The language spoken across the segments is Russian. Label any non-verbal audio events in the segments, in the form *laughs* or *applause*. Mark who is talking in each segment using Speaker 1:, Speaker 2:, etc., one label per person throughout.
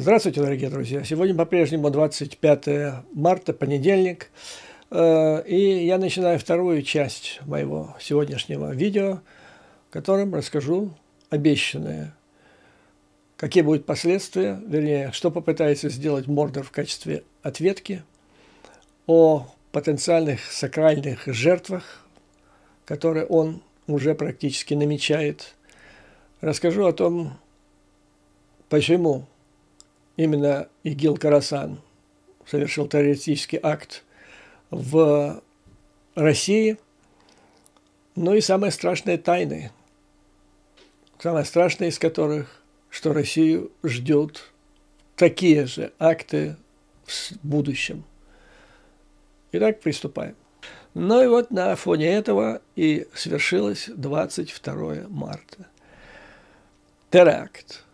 Speaker 1: Здравствуйте, дорогие друзья! Сегодня по-прежнему 25 марта, понедельник, э, и я начинаю вторую часть моего сегодняшнего видео, в котором расскажу обещанное, какие будут последствия, вернее, что попытается сделать Мордор в качестве ответки, о потенциальных сакральных жертвах, которые он уже практически намечает. Расскажу о том, почему именно Игил Карасан совершил террористический акт в России. Ну и самые страшные тайны, самое страшное из которых, что Россию ждет такие же акты в будущем. Итак, приступаем. Ну и вот на фоне этого и свершилось 22 марта. Теракт.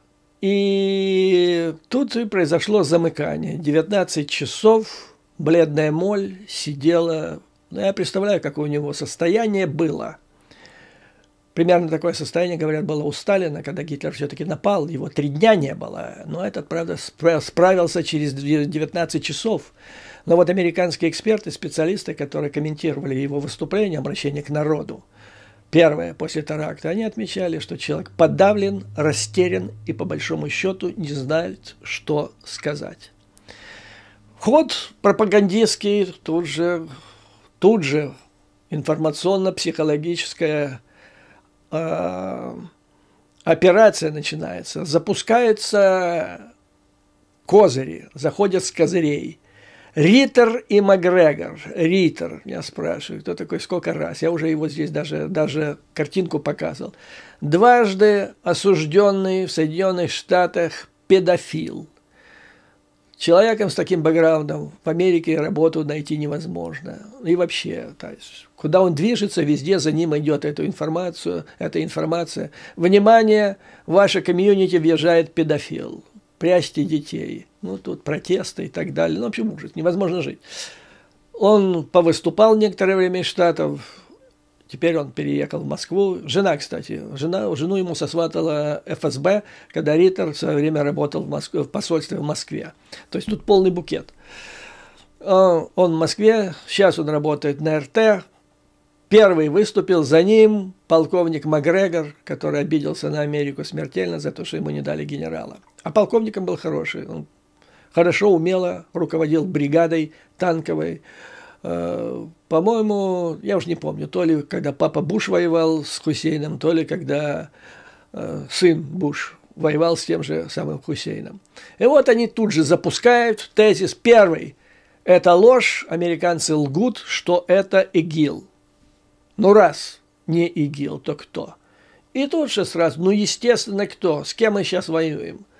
Speaker 1: И тут и произошло замыкание. 19 часов, бледная моль сидела. Ну, я представляю, какое у него состояние было. Примерно такое состояние, говорят, было у Сталина, когда Гитлер все-таки напал, его три дня не было. Но этот, правда, справился через 19 часов. Но вот американские эксперты, специалисты, которые комментировали его выступление, обращение к народу, Первое, после теракта они отмечали, что человек подавлен, растерян и по большому счету не знает, что сказать. Ход пропагандистский тут же, тут же информационно-психологическая э, операция начинается. Запускаются козыри, заходят с козырей – Риттер и Макгрегор. Риттер, меня спрашиваю, кто такой, сколько раз. Я уже его здесь даже, даже картинку показывал. Дважды осужденный в Соединенных Штатах педофил. Человеком с таким бэкграундом в Америке работу найти невозможно. И вообще, то есть, куда он движется, везде за ним идет эту информацию, эта информация. Внимание, в ваше комьюнити въезжает педофил прячьте детей. Ну, тут протесты и так далее. Ну, в общем, ужас, невозможно жить. Он повыступал некоторое время из Штатов, Теперь он переехал в Москву. Жена, кстати, жена, жену ему сосватала ФСБ, когда Риттер в свое время работал в, Москве, в посольстве в Москве. То есть тут полный букет. А, он в Москве, сейчас он работает на РТ. Первый выступил за ним полковник Макгрегор, который обиделся на Америку смертельно за то, что ему не дали генерала. А полковником был хороший. Он хорошо, умело руководил бригадой танковой. Э, по-моему, я уже не помню, то ли когда папа Буш воевал с Хусейном, то ли когда э, сын Буш воевал с тем же самым Хусейном. И вот они тут же запускают тезис первый. Это ложь, американцы лгут, что это ИГИЛ. Ну раз не ИГИЛ, то кто? И тут же сразу, ну естественно кто, с кем мы сейчас воюем –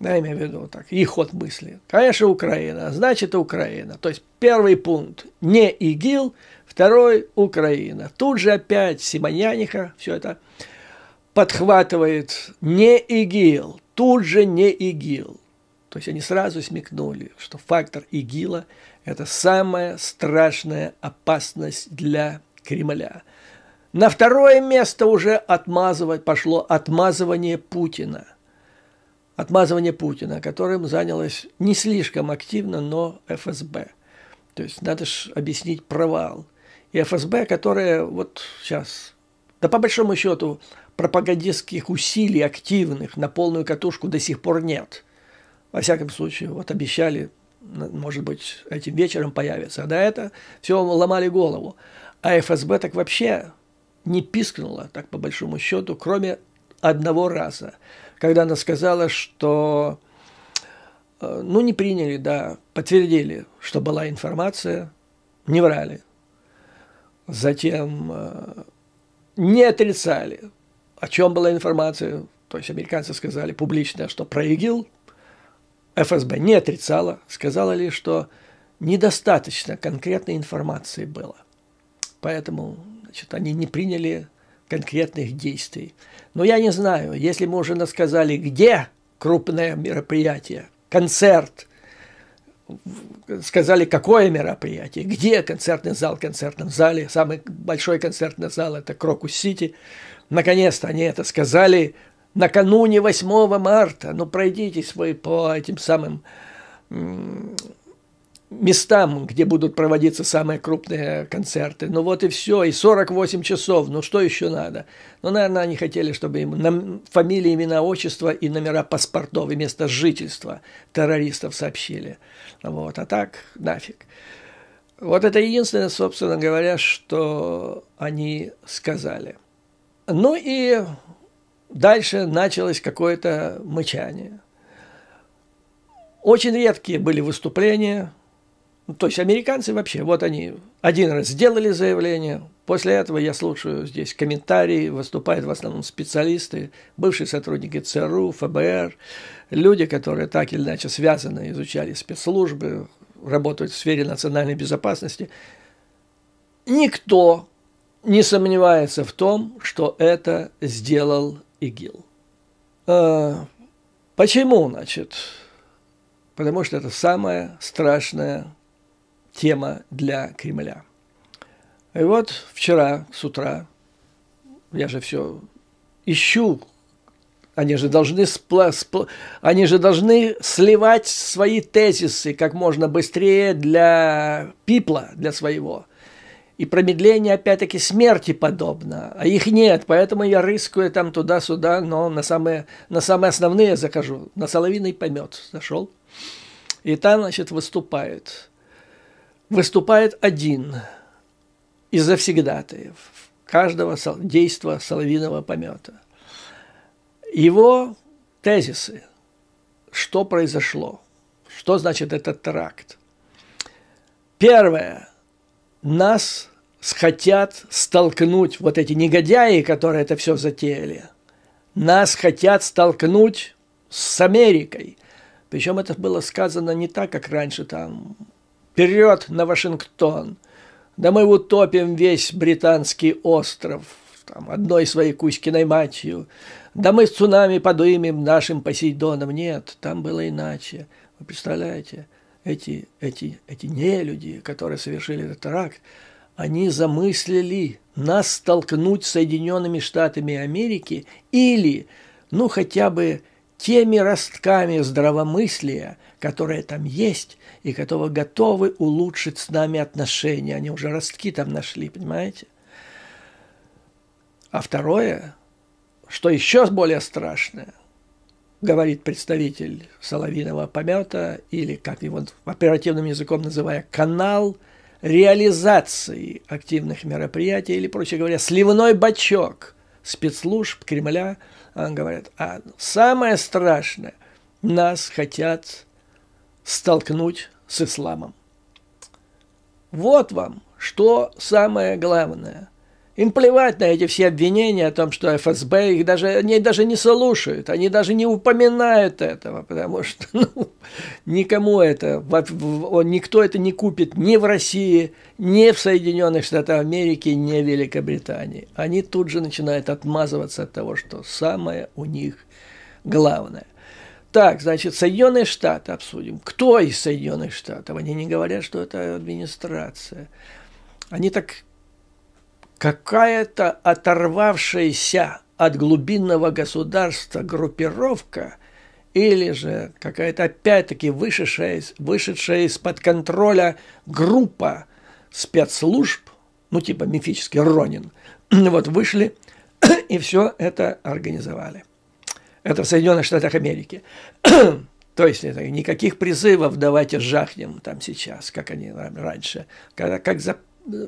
Speaker 1: я имею в виду вот так, их ход мысли. Конечно, Украина, а значит Украина. То есть первый пункт не ИГИЛ, второй Украина. Тут же опять Симоняниха все это подхватывает не ИГИЛ, тут же не ИГИЛ. То есть они сразу смекнули, что фактор ИГИЛа – это самая страшная опасность для Кремля. На второе место уже отмазывать пошло отмазывание Путина – отмазывание Путина, которым занялось не слишком активно, но ФСБ. То есть надо же объяснить провал. И ФСБ, которое вот сейчас, да по большому счету, пропагандистских усилий активных на полную катушку до сих пор нет. Во всяком случае, вот обещали, может быть, этим вечером появится. А до этого все ломали голову. А ФСБ так вообще не пискнуло, так по большому счету, кроме одного раза – когда она сказала, что э, ну, не приняли, да, подтвердили, что была информация, не врали. Затем э, не отрицали, о чем была информация. То есть американцы сказали публично, что про ИГИЛ ФСБ не отрицала, сказала ли, что недостаточно конкретной информации было. Поэтому значит, они не приняли конкретных действий. Но я не знаю, если мы уже сказали, где крупное мероприятие, концерт, сказали, какое мероприятие, где концертный зал в концертном зале, самый большой концертный зал – это Крокус-Сити. Наконец-то они это сказали накануне 8 марта. Ну, пройдитесь вы по этим самым местам, где будут проводиться самые крупные концерты. Ну вот и все, и 48 часов, ну что еще надо? Ну, наверное, они хотели, чтобы им нам фамилии, имена, отчество и номера паспортов и место жительства террористов сообщили. Вот, а так нафиг. Вот это единственное, собственно говоря, что они сказали. Ну и дальше началось какое-то мычание. Очень редкие были выступления – ну, то есть американцы вообще, вот они один раз сделали заявление, после этого я слушаю здесь комментарии, выступают в основном специалисты, бывшие сотрудники ЦРУ, ФБР, люди, которые так или иначе связаны, изучали спецслужбы, работают в сфере национальной безопасности. Никто не сомневается в том, что это сделал ИГИЛ. А, почему, значит? Потому что это самое страшное тема для Кремля. И вот вчера с утра, я же все ищу, они же должны, спла- спла- они же должны сливать свои тезисы как можно быстрее для пипла, для своего. И промедление, опять-таки, смерти подобно. А их нет, поэтому я рискую там туда-сюда, но на самые, на самые основные захожу. На Соловиный помет зашел. И там, значит, выступают выступает один из завсегдатаев каждого действия соловиного помета. Его тезисы, что произошло, что значит этот теракт. Первое. Нас хотят столкнуть, вот эти негодяи, которые это все затеяли, нас хотят столкнуть с Америкой. Причем это было сказано не так, как раньше там Вперед на Вашингтон! Да мы утопим весь британский остров там, одной своей Кузькиной матью. Да мы с цунами подымем нашим Посейдоном. Нет, там было иначе. Вы представляете, эти, эти, эти нелюди, которые совершили этот теракт, они замыслили нас столкнуть с Соединенными Штатами Америки или, ну, хотя бы теми ростками здравомыслия, которые там есть и которые готовы улучшить с нами отношения. Они уже ростки там нашли, понимаете? А второе, что еще более страшное, говорит представитель Соловиного помета, или, как его оперативным языком называя, канал реализации активных мероприятий, или, проще говоря, сливной бачок спецслужб Кремля, говорят, а самое страшное, нас хотят столкнуть с исламом. Вот вам, что самое главное. Им плевать на эти все обвинения о том, что ФСБ их даже, они даже не слушают, они даже не упоминают этого, потому что *laughs* ну, никому это, никто это не купит ни в России, ни в Соединенных Штатах Америки, ни в Великобритании. Они тут же начинают отмазываться от того, что самое у них главное. Так, значит, Соединенные Штаты обсудим. Кто из Соединенных Штатов? Они не говорят, что это администрация. Они так какая-то оторвавшаяся от глубинного государства группировка или же какая-то опять-таки вышедшая, вышедшая из-под контроля группа спецслужб, ну типа мифический Ронин, *clears throat* вот вышли *clears throat* и все это организовали. Это в Соединенных Штатах Америки. *clears throat* То есть это, никаких призывов давайте жахнем там сейчас, как они раньше. Когда, как, за,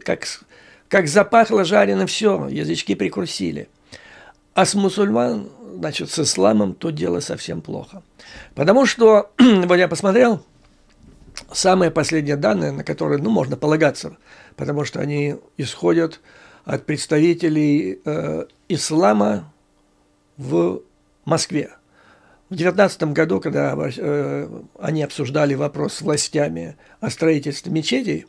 Speaker 1: как, как запахло жареным все, язычки прикрусили. А с мусульман, значит, с исламом то дело совсем плохо. Потому что, *clears throat* вот я посмотрел, самые последние данные, на которые, ну, можно полагаться, потому что они исходят от представителей э, ислама в Москве. В 2019 году, когда э, они обсуждали вопрос с властями о строительстве мечетей,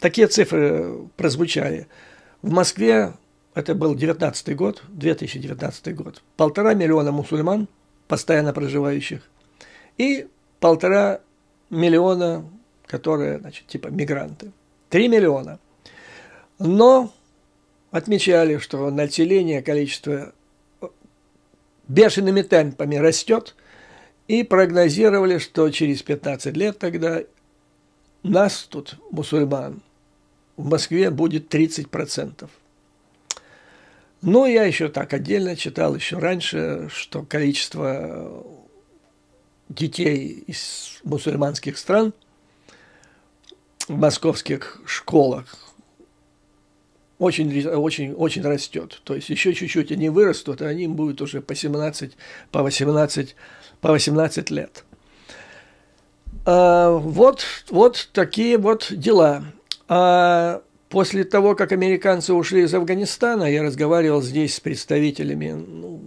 Speaker 1: такие цифры прозвучали. В Москве, это был 19 год, 2019 год, полтора миллиона мусульман, постоянно проживающих, и полтора миллиона, которые, значит, типа мигранты. Три миллиона. Но отмечали, что население, количество бешеными темпами растет, и прогнозировали, что через 15 лет тогда нас тут, мусульман, в Москве будет 30%. Но ну, я еще так отдельно читал еще раньше, что количество детей из мусульманских стран в московских школах очень, очень, очень растет. То есть еще чуть-чуть они вырастут, и они им будут уже по 17, по 18, по 18 лет. А, вот, вот такие вот дела. А после того, как американцы ушли из Афганистана, я разговаривал здесь с представителями ну,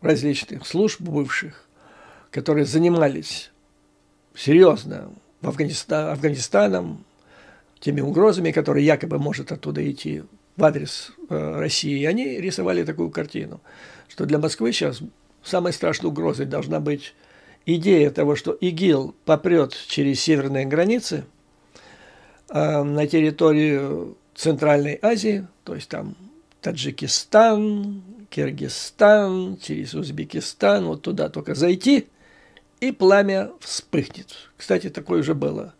Speaker 1: различных служб бывших, которые занимались серьезно Афганиста, Афганистаном, теми угрозами, которые якобы может оттуда идти в адрес э, России. И они рисовали такую картину, что для Москвы сейчас самой страшной угрозой должна быть идея того, что ИГИЛ попрет через северные границы э, на территорию Центральной Азии, то есть там Таджикистан, Киргизстан, через Узбекистан, вот туда только зайти, и пламя вспыхнет. Кстати, такое уже было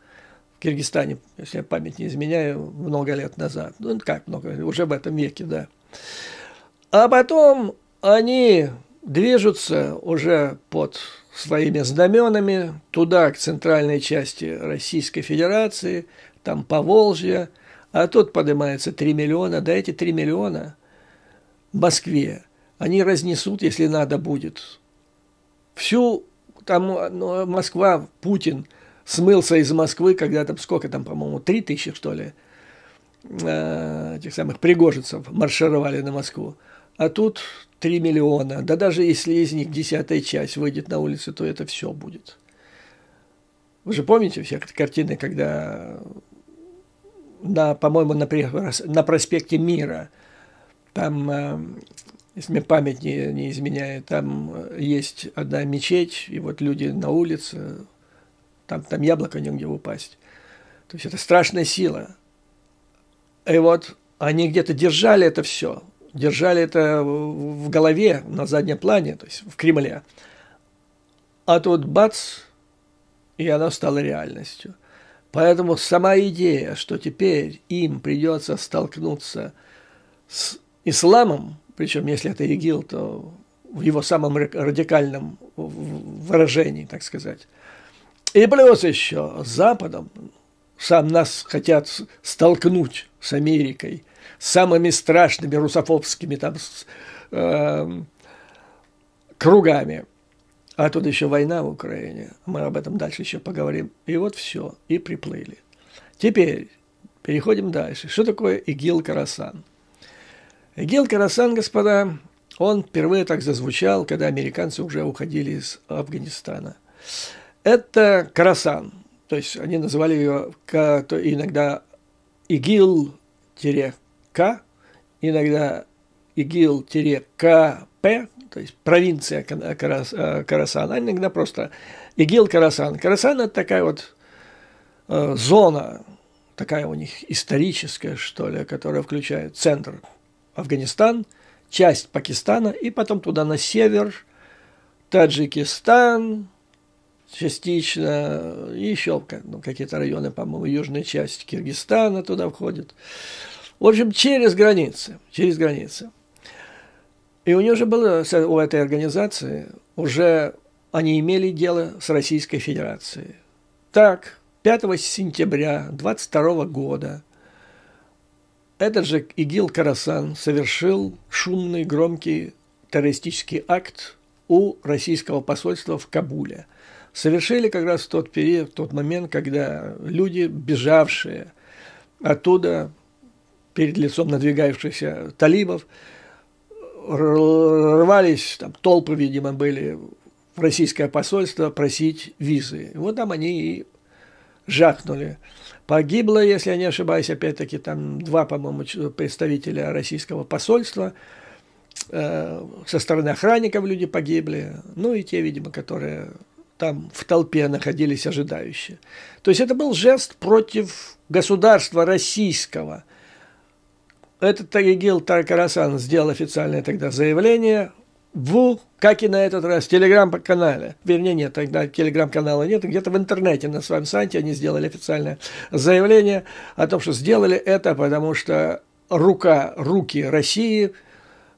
Speaker 1: Киргизстане, если я память не изменяю, много лет назад. Ну, как много, уже в этом веке, да. А потом они движутся уже под своими знаменами туда, к центральной части Российской Федерации, там по Поволжье, а тут поднимается 3 миллиона, да эти 3 миллиона в Москве, они разнесут, если надо будет, всю там ну, Москва, Путин смылся из Москвы, когда там сколько там, по-моему, три тысячи, что ли, э, этих самых пригожицев маршировали на Москву. А тут 3 миллиона. Да даже если из них десятая часть выйдет на улицу, то это все будет. Вы же помните все эти картины, когда, на, по-моему, на, на проспекте Мира, там, э, если мне память не, не изменяет, там э, есть одна мечеть, и вот люди на улице там, там яблоко негде упасть. То есть это страшная сила. И вот они где-то держали это все, держали это в голове, на заднем плане, то есть в Кремле. А тут бац, и оно стало реальностью. Поэтому сама идея, что теперь им придется столкнуться с исламом, причем если это ИГИЛ, то в его самом радикальном выражении, так сказать – и плюс еще с Западом сам нас хотят столкнуть с Америкой, с самыми страшными русофобскими там э, кругами. А тут еще война в Украине. Мы об этом дальше еще поговорим. И вот все. И приплыли. Теперь переходим дальше. Что такое Игил Карасан? Игил Карасан, господа, он впервые так зазвучал, когда американцы уже уходили из Афганистана. Это карасан. То есть они называли ее иногда ИГИЛ-К, иногда ИГИЛ-КП, то есть провинция э, э, Карасан, а иногда просто ИГИЛ-Карасан. Карасан – это такая вот э, зона, такая у них историческая, что ли, которая включает центр Афганистан, часть Пакистана и потом туда на север Таджикистан, частично, и еще ну, какие-то районы, по-моему, южная часть Киргизстана туда входит. В общем, через границы, через границы. И у нее же было, у этой организации, уже они имели дело с Российской Федерацией. Так, 5 сентября 22 года этот же ИГИЛ Карасан совершил шумный, громкий террористический акт у российского посольства в Кабуле – совершили как раз в тот период, в тот момент, когда люди, бежавшие оттуда перед лицом надвигающихся талибов, рвались, там толпы, видимо, были в российское посольство просить визы. вот там они и жахнули. Погибло, если я не ошибаюсь, опять-таки там два, по-моему, представителя российского посольства. Э, со стороны охранников люди погибли. Ну и те, видимо, которые там в толпе находились ожидающие. То есть это был жест против государства российского. Этот Тагигил Таркарасан сделал официальное тогда заявление в, как и на этот раз, телеграм-канале. Вернее, нет, тогда телеграм-канала нет, где-то в интернете на своем сайте они сделали официальное заявление о том, что сделали это, потому что рука, руки России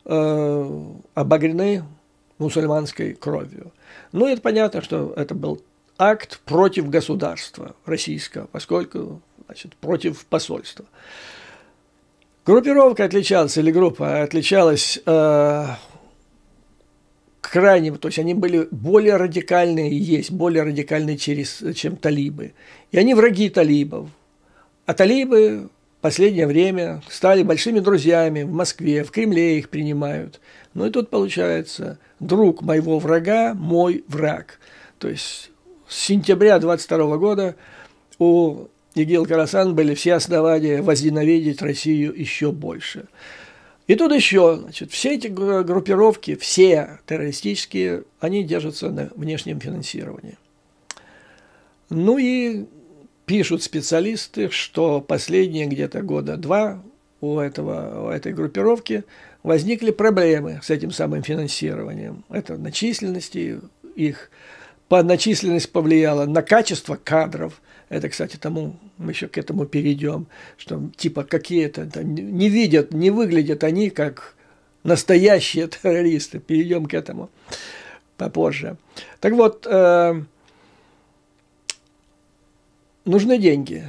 Speaker 1: э, обогрены мусульманской кровью. Ну, это понятно, что это был акт против государства российского, поскольку значит, против посольства. Группировка отличалась, или группа отличалась э, крайним, то есть они были более радикальные, есть более радикальные через, чем талибы. И они враги талибов. А талибы последнее время стали большими друзьями в Москве, в Кремле их принимают. Ну и тут получается, друг моего врага – мой враг. То есть с сентября 22 года у Игил Карасан были все основания возненавидеть Россию еще больше. И тут еще, значит, все эти группировки, все террористические, они держатся на внешнем финансировании. Ну и пишут специалисты, что последние где-то года два у, этого, у этой группировки возникли проблемы с этим самым финансированием. Это на численности их, по, на численность повлияло, на качество кадров. Это, кстати, тому мы еще к этому перейдем, что типа какие-то не видят, не выглядят они как настоящие террористы. Перейдем к этому попозже. Так вот, э, нужны деньги.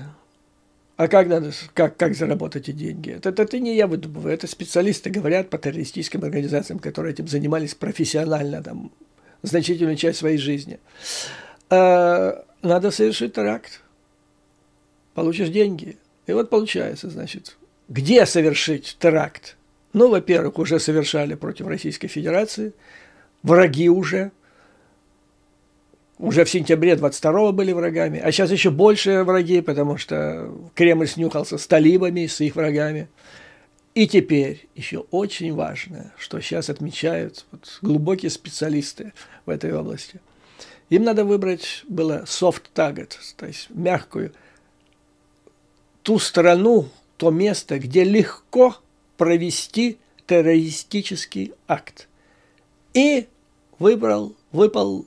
Speaker 1: А как надо, как, как заработать эти деньги? Это, это, это не я выдумываю, это специалисты говорят по террористическим организациям, которые этим занимались профессионально, там, значительную часть своей жизни. А, надо совершить теракт. Получишь деньги. И вот получается, значит, где совершить теракт? Ну, во-первых, уже совершали против Российской Федерации, враги уже – уже в сентябре 22-го были врагами, а сейчас еще больше враги, потому что Кремль снюхался с талибами, с их врагами. И теперь еще очень важное, что сейчас отмечают вот, глубокие специалисты в этой области. Им надо выбрать было soft target, то есть мягкую, ту страну, то место, где легко провести террористический акт. И выбрал, выпал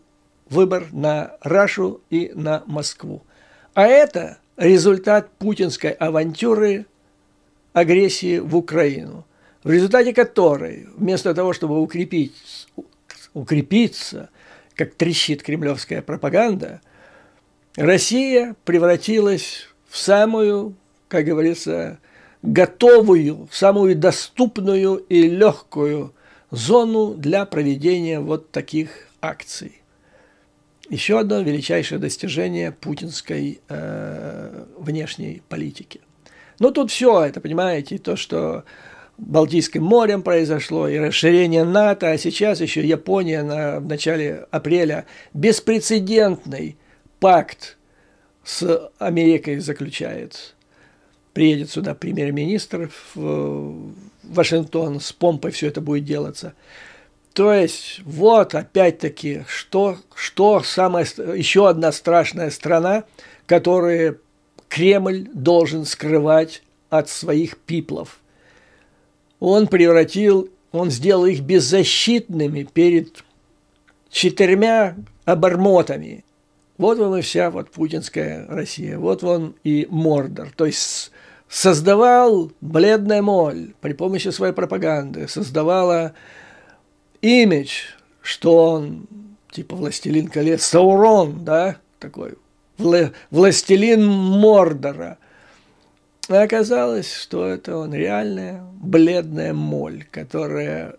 Speaker 1: выбор на Рашу и на Москву. А это результат путинской авантюры агрессии в Украину, в результате которой, вместо того, чтобы укрепить, укрепиться, как трещит кремлевская пропаганда, Россия превратилась в самую, как говорится, готовую, самую доступную и легкую зону для проведения вот таких акций. Еще одно величайшее достижение путинской э, внешней политики. Но тут все это, понимаете, то, что Балтийским морем произошло, и расширение НАТО, а сейчас еще Япония на, в начале апреля беспрецедентный пакт с Америкой заключает. Приедет сюда премьер-министр в Вашингтон, с помпой все это будет делаться. То есть вот опять-таки, что, что самая, еще одна страшная страна, которую Кремль должен скрывать от своих пиплов. Он превратил, он сделал их беззащитными перед четырьмя обормотами. Вот вам и вся вот путинская Россия, вот вам и Мордор. То есть создавал бледная моль при помощи своей пропаганды, создавала имидж, что он типа «Властелин колец», Саурон, да, такой, вла- «Властелин Мордора». А оказалось, что это он реальная бледная моль, которая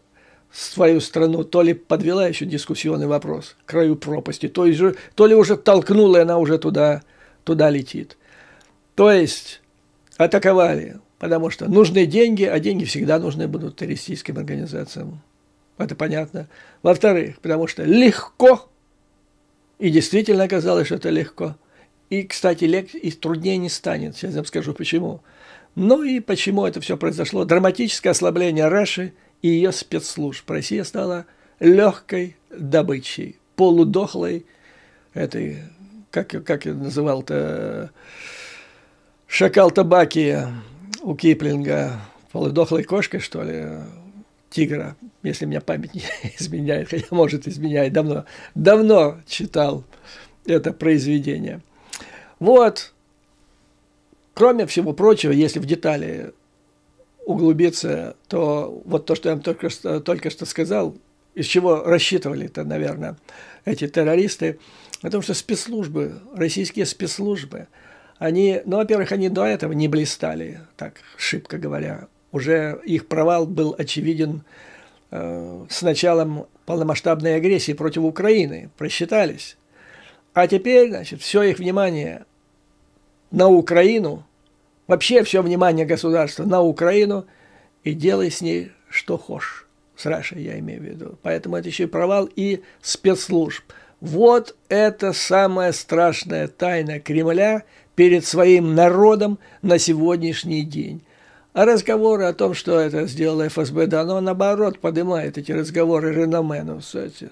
Speaker 1: свою страну то ли подвела еще дискуссионный вопрос к краю пропасти, то, ли же, то ли уже толкнула, и она уже туда, туда летит. То есть атаковали, потому что нужны деньги, а деньги всегда нужны будут террористическим организациям это понятно. Во-вторых, потому что легко, и действительно оказалось, что это легко. И, кстати, лег... и труднее не станет, сейчас я вам скажу почему. Ну и почему это все произошло. Драматическое ослабление Раши и ее спецслужб. Россия стала легкой добычей, полудохлой этой, как, как я называл-то, шакал табаки у Киплинга, полудохлой кошкой, что ли, тигра, если меня память *laughs* не изменяет, хотя, может, изменяет, давно, давно читал это произведение. Вот, кроме всего прочего, если в детали углубиться, то вот то, что я вам только что, только что сказал, из чего рассчитывали-то, наверное, эти террористы, о том, что спецслужбы, российские спецслужбы, они, ну, во-первых, они до этого не блистали, так шибко говоря, уже их провал был очевиден э, с началом полномасштабной агрессии против Украины, просчитались. А теперь, значит, все их внимание на Украину, вообще все внимание государства на Украину, и делай с ней что хочешь. С Рашей я имею в виду. Поэтому это еще и провал и спецслужб. Вот это самая страшная тайна Кремля перед своим народом на сегодняшний день. А разговоры о том, что это сделало ФСБ, да, оно наоборот поднимает эти разговоры Реномену. кстати.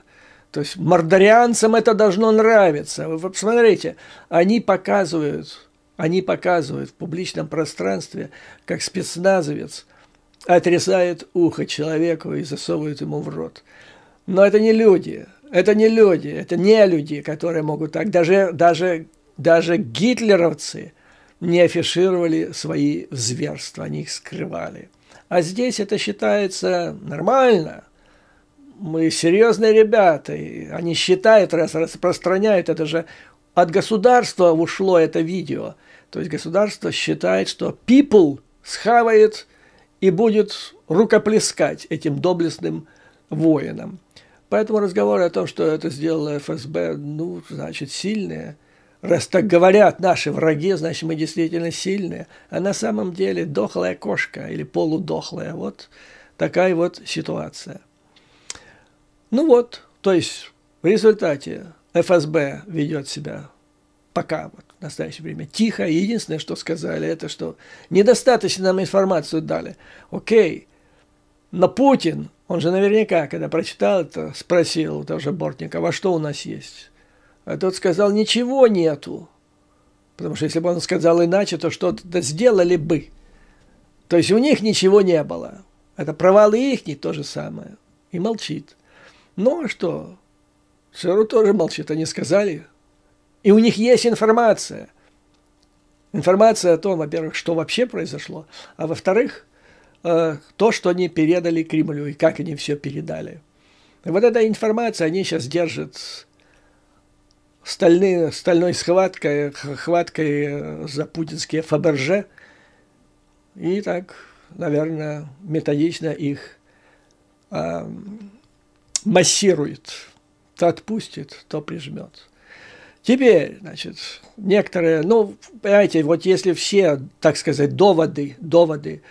Speaker 1: То есть мордарианцам это должно нравиться. Вы посмотрите, они показывают, они показывают в публичном пространстве, как спецназовец отрезает ухо человеку и засовывает ему в рот. Но это не люди, это не люди, это не люди, которые могут так. Даже, даже, даже гитлеровцы – не афишировали свои зверства, они их скрывали. А здесь это считается нормально. Мы серьезные ребята, и они считают, раз распространяют, это же от государства ушло это видео. То есть государство считает, что people схавает и будет рукоплескать этим доблестным воинам. Поэтому разговоры о том, что это сделала ФСБ, ну, значит, сильные – Раз так говорят наши враги, значит, мы действительно сильные. А на самом деле дохлая кошка или полудохлая. Вот такая вот ситуация. Ну вот, то есть в результате ФСБ ведет себя пока вот в настоящее время тихо. единственное, что сказали, это что недостаточно нам информацию дали. Окей, но Путин, он же наверняка, когда прочитал это, спросил у того же Бортникова, а что у нас есть? А тот сказал, ничего нету. Потому что если бы он сказал иначе, то что-то сделали бы. То есть у них ничего не было. Это провалы их не то же самое. И молчит. Ну а что? Сыру тоже молчит, они сказали. И у них есть информация. Информация о том, во-первых, что вообще произошло, а во-вторых, э, то, что они передали Кремлю и как они все передали. И вот эта информация они сейчас держат стальные, стальной схваткой, хваткой э, за путинские Фаберже. И так, наверное, методично их э, массирует. То отпустит, то прижмет. Теперь, значит, некоторые, ну, понимаете, вот если все, так сказать, доводы, доводы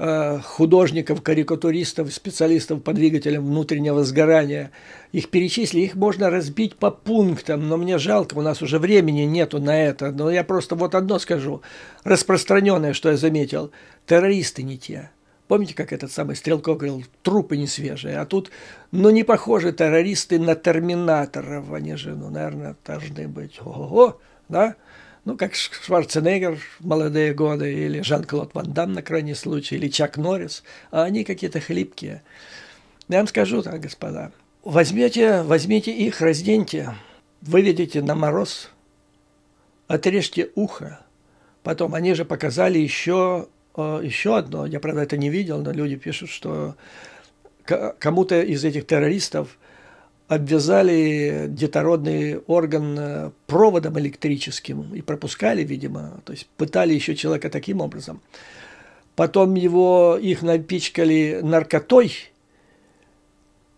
Speaker 1: Э, художников, карикатуристов, специалистов по двигателям внутреннего сгорания. Их перечисли, их можно разбить по пунктам, но мне жалко, у нас уже времени нету на это. Но я просто вот одно скажу, распространенное, что я заметил, террористы не те. Помните, как этот самый Стрелков говорил, трупы не свежие, а тут, ну, не похожи террористы на терминаторов, они же, ну, наверное, должны быть, ого-го, да, ну, как Шварценеггер в молодые годы, или Жан-Клод Ван Дам на крайний случай, или Чак Норрис, а они какие-то хлипкие. Я вам скажу так, господа, возьмете, возьмите их, разденьте, выведите на мороз, отрежьте ухо, потом они же показали еще, э, еще одно, я, правда, это не видел, но люди пишут, что кому-то из этих террористов – обвязали детородный орган э, проводом электрическим и пропускали, видимо, то есть пытали еще человека таким образом. Потом его, их напичкали наркотой,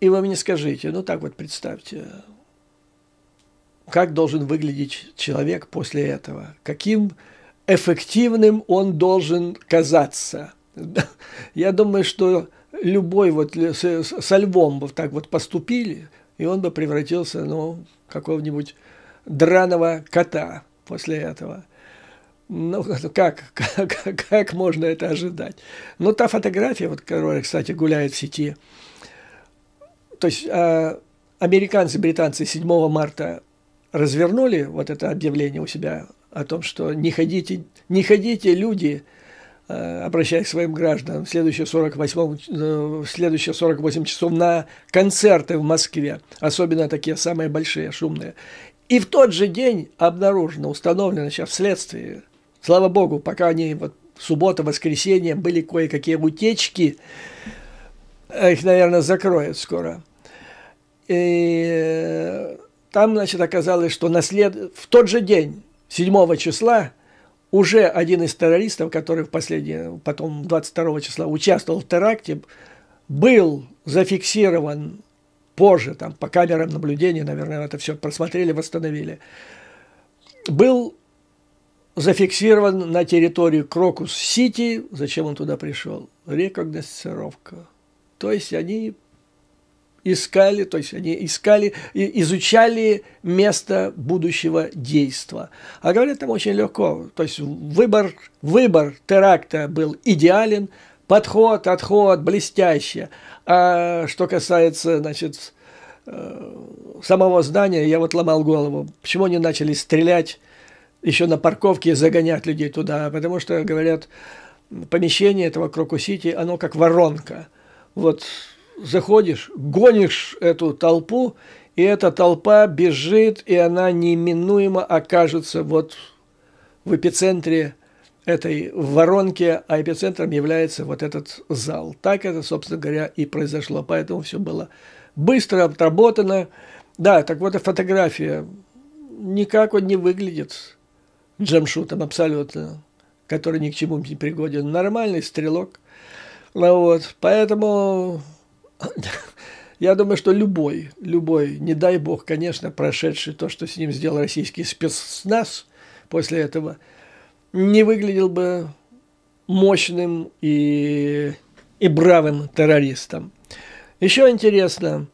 Speaker 1: и вы мне скажите, ну так вот представьте, как должен выглядеть человек после этого, каким эффективным он должен казаться. *laughs* Я думаю, что любой вот э, со львом вот так вот поступили – и он бы превратился, ну, какого-нибудь драного кота после этого. Ну, ну как, *laughs* как, как можно это ожидать? Но ну, та фотография, вот, которая, кстати, гуляет в сети, то есть а, американцы, британцы 7 марта развернули вот это объявление у себя о том, что не ходите, не ходите люди Э, обращаясь к своим гражданам, в следующие 48, э, в следующие 48 часов на концерты в Москве, особенно такие самые большие, шумные. И в тот же день обнаружено, установлено сейчас вследствие, слава богу, пока они вот суббота, воскресенье, были кое-какие утечки, э, их, наверное, закроют скоро. И там, значит, оказалось, что на след... в тот же день, 7 числа, уже один из террористов, который в последнее, потом 22 числа участвовал в теракте, был зафиксирован позже, там по камерам наблюдения, наверное, это все просмотрели, восстановили, был зафиксирован на территории Крокус-Сити, зачем он туда пришел, рекогносцировка. То есть они искали, то есть они искали, изучали место будущего действа. А говорят там очень легко, то есть выбор, выбор теракта был идеален, подход, отход, блестяще. А что касается, значит, э, самого здания, я вот ломал голову, почему они начали стрелять еще на парковке, и загонять людей туда, потому что, говорят, помещение этого Сити, оно как воронка. Вот заходишь, гонишь эту толпу, и эта толпа бежит, и она неминуемо окажется вот в эпицентре этой воронки, а эпицентром является вот этот зал. Так это, собственно говоря, и произошло. Поэтому все было быстро отработано. Да, так вот и фотография. Никак он не выглядит джамшутом абсолютно, который ни к чему не пригоден. Нормальный стрелок. Ну вот, поэтому я думаю, что любой, любой, не дай бог, конечно, прошедший то, что с ним сделал российский спецназ после этого, не выглядел бы мощным и, и бравым террористом. Еще интересно,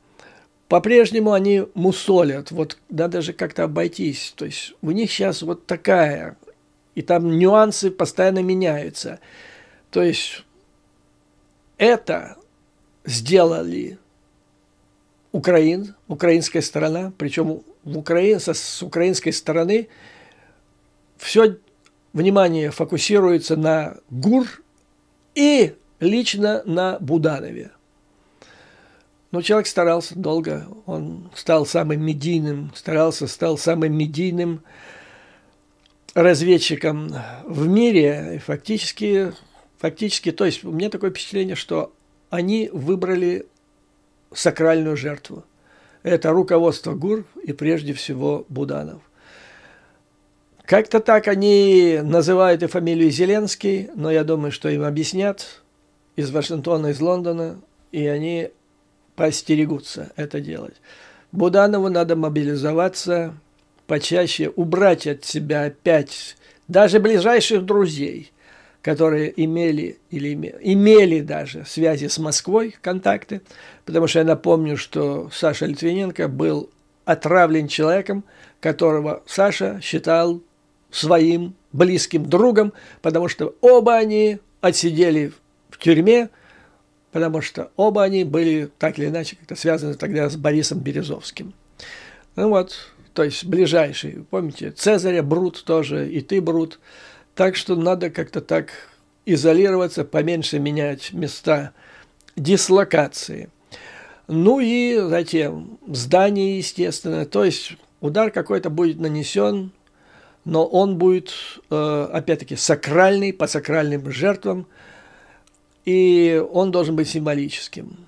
Speaker 1: по-прежнему они мусолят, вот надо же как-то обойтись. То есть у них сейчас вот такая, и там нюансы постоянно меняются. То есть это сделали Украин, украинская сторона, причем в Украине, со, с украинской стороны все внимание фокусируется на ГУР и лично на Буданове. Но человек старался долго, он стал самым медийным, старался, стал самым медийным разведчиком в мире. И фактически, фактически, то есть у меня такое впечатление, что они выбрали сакральную жертву. Это руководство гур и прежде всего буданов. Как-то так они называют и фамилию Зеленский, но я думаю, что им объяснят из Вашингтона, из Лондона, и они постерегутся это делать. Буданову надо мобилизоваться почаще, убрать от себя опять даже ближайших друзей – которые имели или имели даже связи с Москвой, контакты, потому что я напомню, что Саша Литвиненко был отравлен человеком, которого Саша считал своим близким другом, потому что оба они отсидели в тюрьме, потому что оба они были так или иначе как-то связаны тогда с Борисом Березовским. Ну вот, то есть ближайший, помните, Цезаря Брут тоже, и ты Брут – так что надо как-то так изолироваться, поменьше менять места дислокации. Ну и затем здание, естественно. То есть удар какой-то будет нанесен, но он будет, э, опять-таки, сакральный, по сакральным жертвам, и он должен быть символическим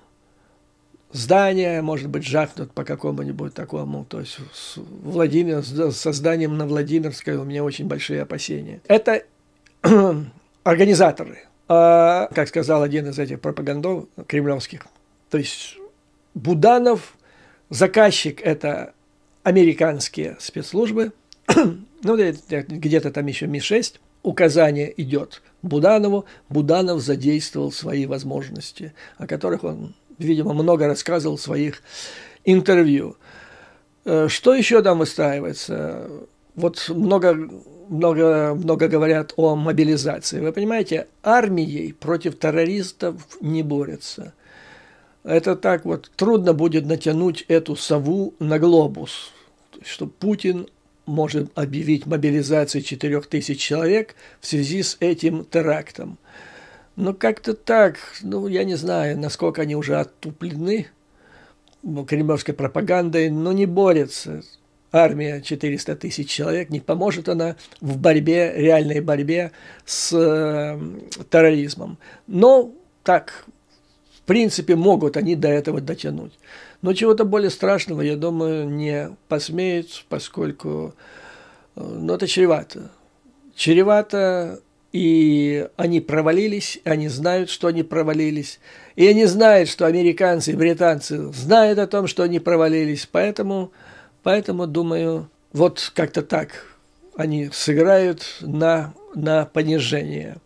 Speaker 1: здание, может быть, жахнут по какому-нибудь такому. То есть с, Владимир, со зданием на Владимирской у меня очень большие опасения. Это *clears throat* организаторы, а, как сказал один из этих пропагандов кремлевских. То есть Буданов, заказчик это американские спецслужбы, *clears throat* ну, где-то там еще Ми-6, указание идет Буданову, Буданов задействовал свои возможности, о которых он видимо, много рассказывал в своих интервью. Э, что еще там выстраивается? Вот много, много, много говорят о мобилизации. Вы понимаете, армией против террористов не борется. Это так вот, трудно будет натянуть эту сову на глобус, что Путин может объявить мобилизацию 4000 человек в связи с этим терактом. Ну, как-то так. Ну, я не знаю, насколько они уже оттуплены ну, кремлевской пропагандой, но не борется. Армия 400 тысяч человек, не поможет она в борьбе, реальной борьбе с э, терроризмом. Но так, в принципе, могут они до этого дотянуть. Но чего-то более страшного, я думаю, не посмеют, поскольку э, ну, это чревато. Чревато и они провалились, они знают, что они провалились, и они знают, что американцы и британцы знают о том, что они провалились, поэтому, поэтому думаю, вот как-то так они сыграют на, на понижение.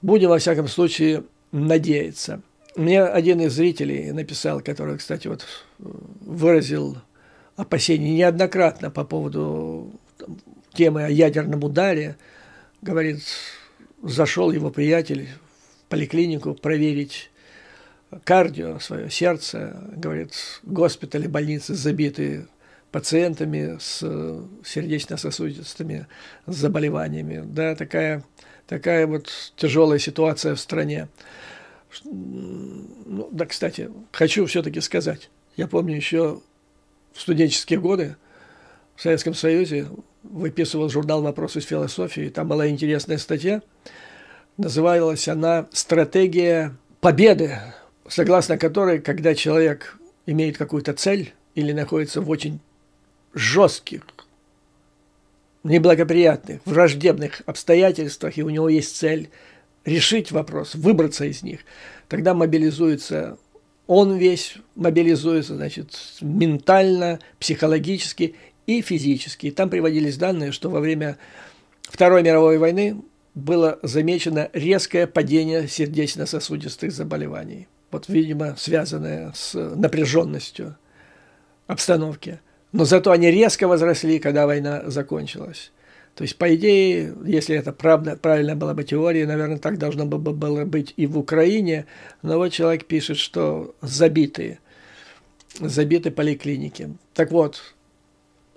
Speaker 1: Будем, во всяком случае, надеяться. Мне один из зрителей написал, который, кстати, вот выразил опасения неоднократно по поводу темы о ядерном ударе – говорит, зашел его приятель в поликлинику проверить кардио, свое сердце. Говорит, госпитали, больницы забиты пациентами с э, сердечно-сосудистыми заболеваниями. Да, такая, такая вот тяжелая ситуация в стране. Ну, да, кстати, хочу все-таки сказать. Я помню еще в студенческие годы в Советском Союзе выписывал журнал «Вопросы из философии». Там была интересная статья. Называлась она «Стратегия победы», согласно которой, когда человек имеет какую-то цель или находится в очень жестких, неблагоприятных, враждебных обстоятельствах, и у него есть цель решить вопрос, выбраться из них, тогда мобилизуется он весь мобилизуется, значит, ментально, психологически и физические. Там приводились данные, что во время Второй мировой войны было замечено резкое падение сердечно-сосудистых заболеваний. Вот, видимо, связанное с напряженностью обстановки. Но зато они резко возросли, когда война закончилась. То есть, по идее, если это правда, правильно была бы теория, наверное, так должно было быть и в Украине. Но вот человек пишет, что забиты, забиты поликлиники. Так вот,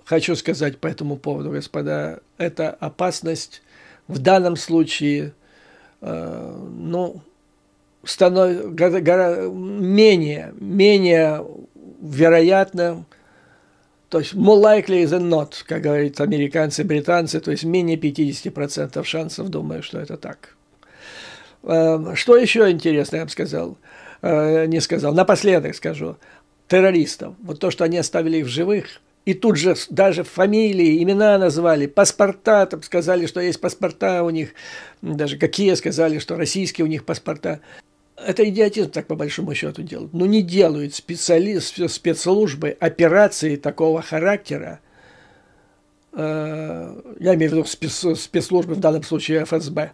Speaker 1: хочу сказать по этому поводу, господа, это опасность в данном случае, э, ну, становится менее, менее вероятно, то есть more likely than not, как говорят американцы, британцы, то есть менее 50% шансов, думаю, что это так. Э, что еще интересно, я бы сказал, э, не сказал, напоследок скажу, террористов, вот то, что они оставили их в живых – и тут же даже фамилии, имена назвали, паспорта, там сказали, что есть паспорта у них, даже какие сказали, что российские у них паспорта. Это идиотизм, так по большому счету делают. Но ну, не делают специалист, спецслужбы операции такого характера. Э, я имею в виду спецслужбы, в данном случае ФСБ.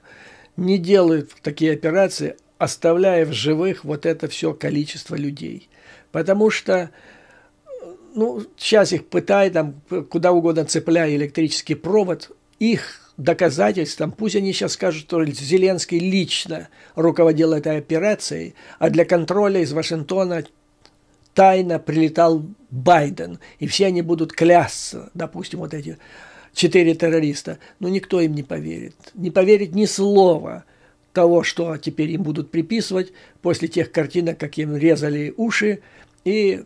Speaker 1: Не делают такие операции, оставляя в живых вот это все количество людей. Потому что ну, сейчас их пытай, там, куда угодно цепляй электрический провод, их доказательств, там, пусть они сейчас скажут, что Зеленский лично руководил этой операцией, а для контроля из Вашингтона тайно прилетал Байден, и все они будут клясться, допустим, вот эти четыре террориста, но никто им не поверит. Не поверит ни слова того, что теперь им будут приписывать после тех картинок, как им резали уши и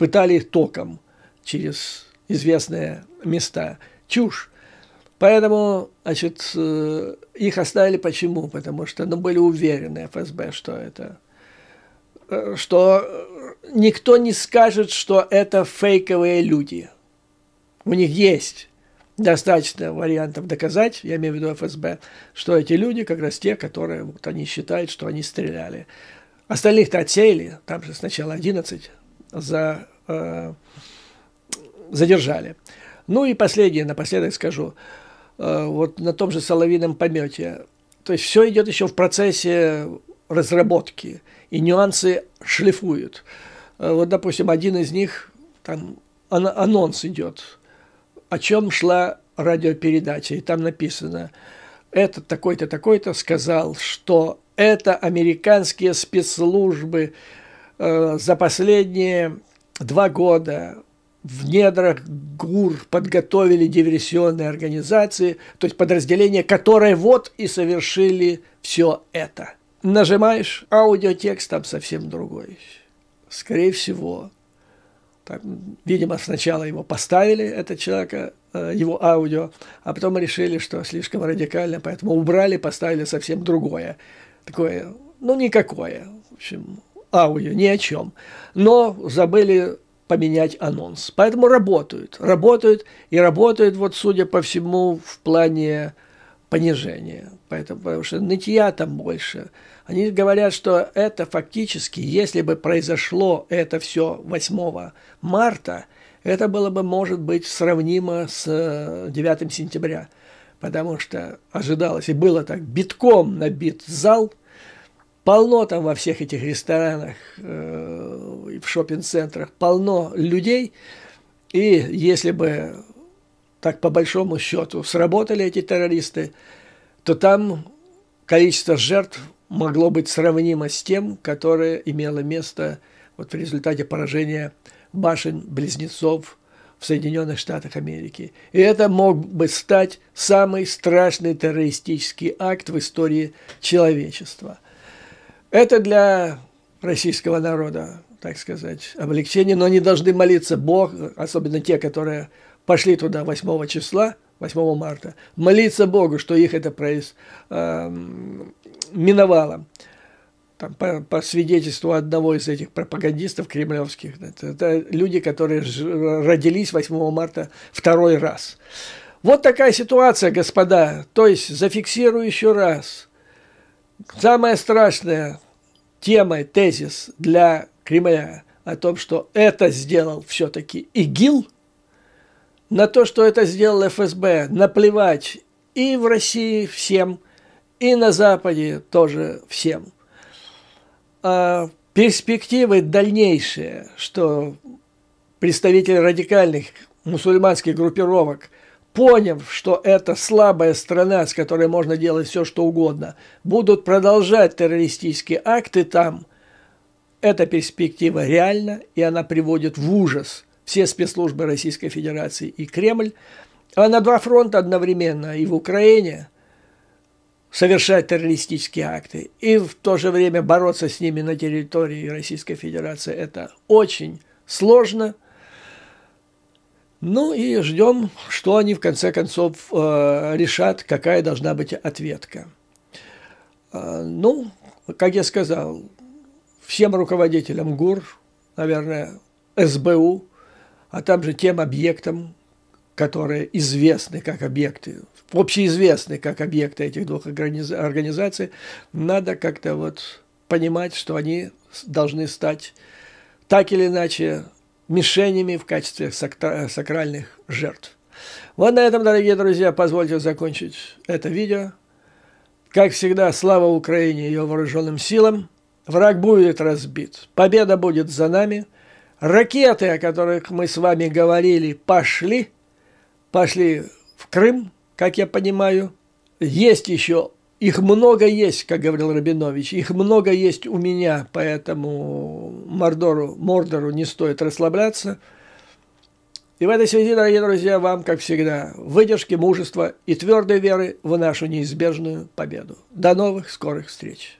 Speaker 1: пытали током через известные места. Чушь. Поэтому, значит, э, их оставили почему? Потому что ну, были уверены ФСБ, что это э, что э, никто не скажет, что это фейковые люди. У них есть достаточно вариантов доказать, я имею в виду ФСБ, что эти люди как раз те, которые вот они считают, что они стреляли. Остальных-то отсеяли, там же сначала 11 за, э, задержали. Ну и последнее, напоследок скажу, э, вот на том же соловином помете. То есть все идет еще в процессе разработки, и нюансы шлифуют. Э, вот, допустим, один из них, там анонс идет, о чем шла радиопередача, и там написано, этот такой-то, такой-то сказал, что это американские спецслужбы Э, за последние два года в недрах ГУР подготовили диверсионные организации, то есть подразделения, которые вот и совершили все это. Нажимаешь, аудиотекст там совсем другой. Скорее всего, там, видимо, сначала его поставили, этого человека, э, его аудио, а потом решили, что слишком радикально, поэтому убрали, поставили совсем другое. Такое, ну, никакое. В общем, аудио, ни о чем. Но забыли поменять анонс. Поэтому работают, работают и работают, вот судя по всему, в плане понижения. Поэтому, потому что нытья там больше. Они говорят, что это фактически, если бы произошло это все 8 марта, это было бы, может быть, сравнимо с 9 э, сентября. Потому что ожидалось, и было так, битком набит зал – Полно там во всех этих ресторанах э, и в шопинг-центрах, полно людей. И если бы так по большому счету сработали эти террористы, то там количество жертв могло быть сравнимо с тем, которое имело место вот в результате поражения башен-близнецов в Соединенных Штатах Америки. И это мог бы стать самый страшный террористический акт в истории человечества – это для российского народа, так сказать, облегчение, но они должны молиться Бог, особенно те, которые пошли туда 8 числа, 8 марта, молиться Богу, что их это произ, э, эм, миновало. Там, по, по свидетельству одного из этих пропагандистов кремлевских, это, это люди, которые родились 8 марта второй раз. Вот такая ситуация, господа. То есть зафиксирую еще раз – Самая страшная тема, тезис для Кремля о том, что это сделал все-таки ИГИЛ, на то, что это сделал ФСБ, наплевать и в России всем, и на Западе тоже всем. А перспективы дальнейшие, что представители радикальных мусульманских группировок – поняв, что это слабая страна, с которой можно делать все, что угодно, будут продолжать террористические акты там, эта перспектива реальна, и она приводит в ужас все спецслужбы Российской Федерации и Кремль. А на два фронта одновременно и в Украине совершать террористические акты, и в то же время бороться с ними на территории Российской Федерации, это очень сложно – ну и ждем, что они в конце концов э, решат, какая должна быть ответка. Э, ну, как я сказал, всем руководителям ГУР, наверное, СБУ, а там же тем объектам, которые известны как объекты, общеизвестны как объекты этих двух организаций, надо как-то вот понимать, что они должны стать так или иначе мишенями в качестве сакральных жертв. Вот на этом, дорогие друзья, позвольте закончить это видео. Как всегда, слава Украине и ее вооруженным силам. Враг будет разбит. Победа будет за нами. Ракеты, о которых мы с вами говорили, пошли. Пошли в Крым, как я понимаю. Есть еще их много есть, как говорил Рабинович, их много есть у меня, поэтому Мордору, Мордору не стоит расслабляться. И в этой связи, дорогие друзья, вам, как всегда, выдержки, мужества и твердой веры в нашу неизбежную победу. До новых скорых встреч!